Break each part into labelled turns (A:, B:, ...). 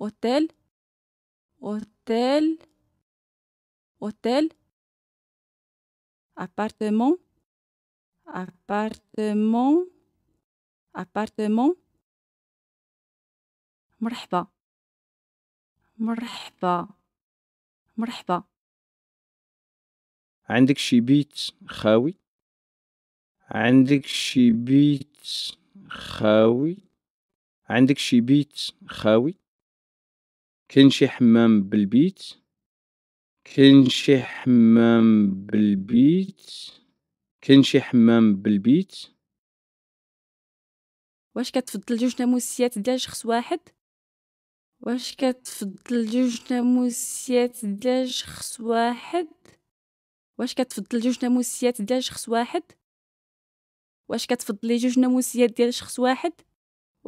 A: اوتيل اوتيل اوتيل appartement appartement appartement مرحبا مرحبا مرحبا
B: عندك شي بيت خاوي عندك شي بيت خاوي عندك شي بيت خاوي كاين شي حمام بالبيت كاين شي حمام بالبيت كاين شي حمام بالبيت
A: واش كتفضل جوج ناموسيات ديال شخص واحد واش كتفضل جوج ناموسيات ديال شخص واحد واش كتفضل جوج ناموسيات ديال شخص واحد واش كتفضلي جوج ناموسيات ديال شخص واحد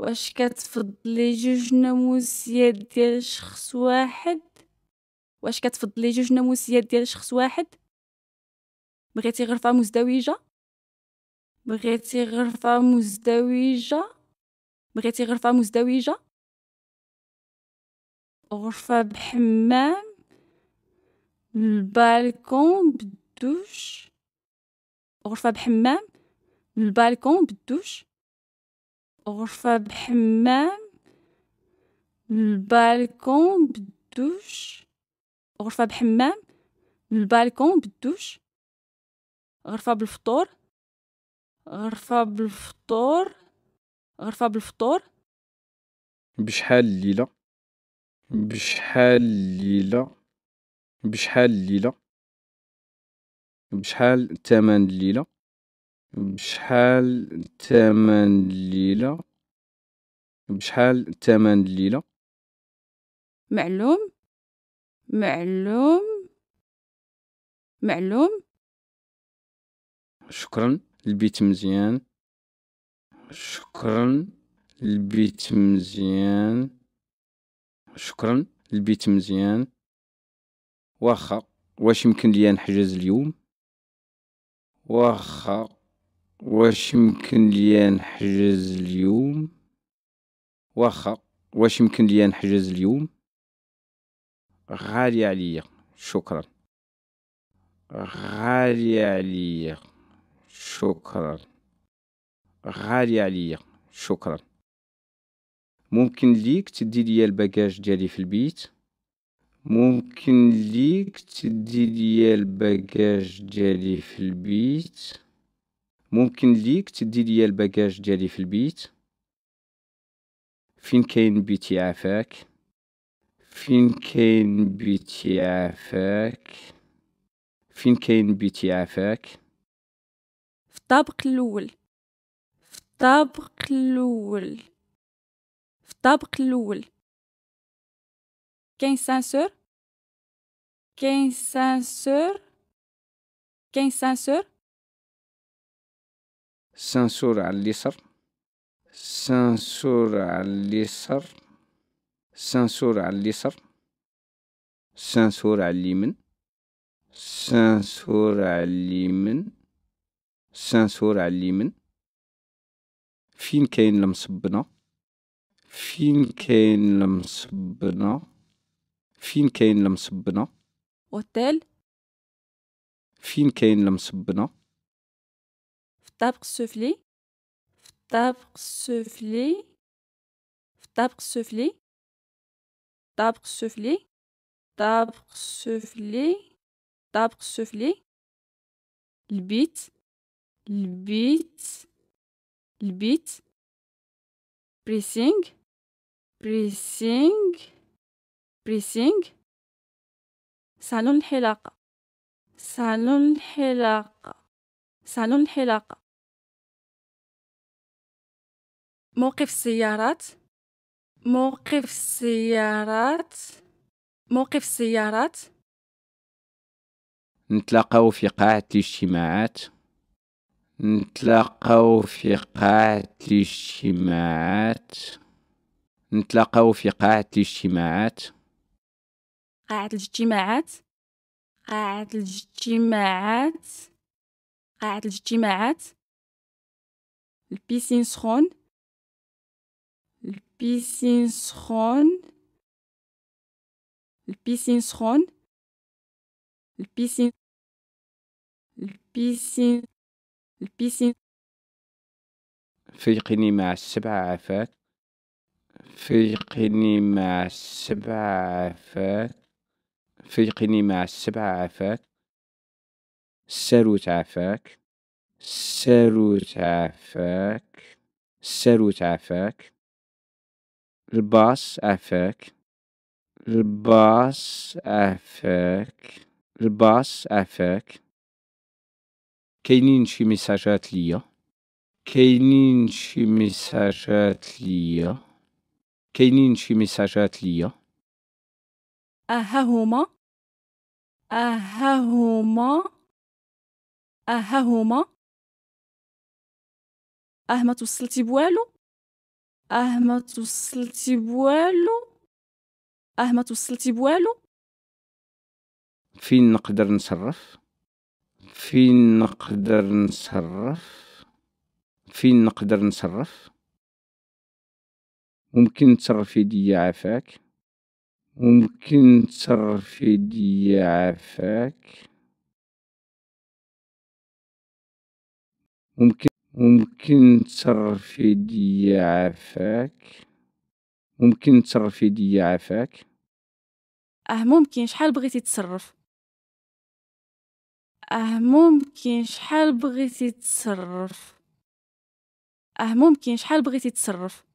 A: واش كتفضلي جوج ناموسيات ديال شخص واحد واش كتفضلي جوج ناموسيات ديال شخص واحد بغيتي غرفه مزدوجه بغيتي غرفه مزدوجه بغيتي غرفه مزدوجه غرفه بحمام البالكون بالدوش غرفه بحمام البالكون بالدوش غرفة بحمام البالكون بالدوش غرفة بحمام البالكون بالدوش غرفة بالفطور غرفة بالفطور غرفة بالفطور
B: بشحال الليلة بشحال الليلة بشحال الليلة بشحال تمن الليلة بشحال ثمن الليلة بشحال ثمن الليلة
A: معلوم معلوم معلوم
B: شكرا البيت مزيان شكرا البيت مزيان شكرا البيت مزيان واخا واش يمكن ليا نحجز اليوم واخا واش يمكن ليا نحجز اليوم واخا واش يمكن ليا نحجز اليوم غالية عليا شكرا غالية عليا شكرا غالية عليا شكرا ممكن ليك تدي ليا الباجاج ديالي في البيت ممكن ليك تدي ليا الباجاج ديالي في البيت ممكن ليك تدي ليا الباجاج ديالي في البيت فين كاين بيتي عافاك فين كاين بيتي عافاك فين كاين بيتي عافاك
A: في الطابق الاول في الطابق الاول في الطابق الاول كاين سانسور كاين سانسور كاين سانسور
B: سنسور على اليسر سنسور على اليسر سنسور على اليسر سنسور على اليمين سنسور على اليمين سنسور على اليمين فين كاين المصبنا فين كاين المصبنا فين كاين المصبنا اوتيل فين كاين المصبنة
A: الطابق السفلي في الطابق السفلي في الطابق السفلي الطابق السفلي الطابق السفلي الطابق السفلي البيت البيت البيت بريسينغ بريسينغ بريسينغ صالون الحلاقة صالون الحلاقة صالون الحلاقة موقف السيارات موقف السيارات موقف السيارات
B: نتلاقاو في قاعة الاجتماعات نتلاقاو في قاعة الاجتماعات نتلاقاو في قاعة الاجتماعات
A: قاعة الاجتماعات قاعة الاجتماعات قاعة الاجتماعات البيسين سخون البيسين سخون البيسين سخون البيسين البيسين البيسين
B: فيقني مع السبعة عفاك فيقني مع السبعة عفاك فيقني مع السبعة عفاك الساروت عفاك الساروت عفاك الساروت عفاك. الباص افك الباص افك الباص افك كاينين شي ميساجات ليا كاينين شي ميساجات ليا كاينين شي ميساجات ليا
A: اهاهما اهاهما اه أهما توصلتي بوالو اه ما توصلتي بوالو اه ما توصلتي بوالو
B: فين نقدر نصرف فين نقدر نصرف فين نقدر نصرف ممكن تصرف يدي عافاك ممكن تصرف يدي عافاك ممكن ممكن تصرف يديا عفاك ممكن تصرف يديا عفاك
A: اه ممكن شحال بغيتي تصرف اه ممكن شحال بغيتي تصرف اه ممكن شحال بغيتي تصرف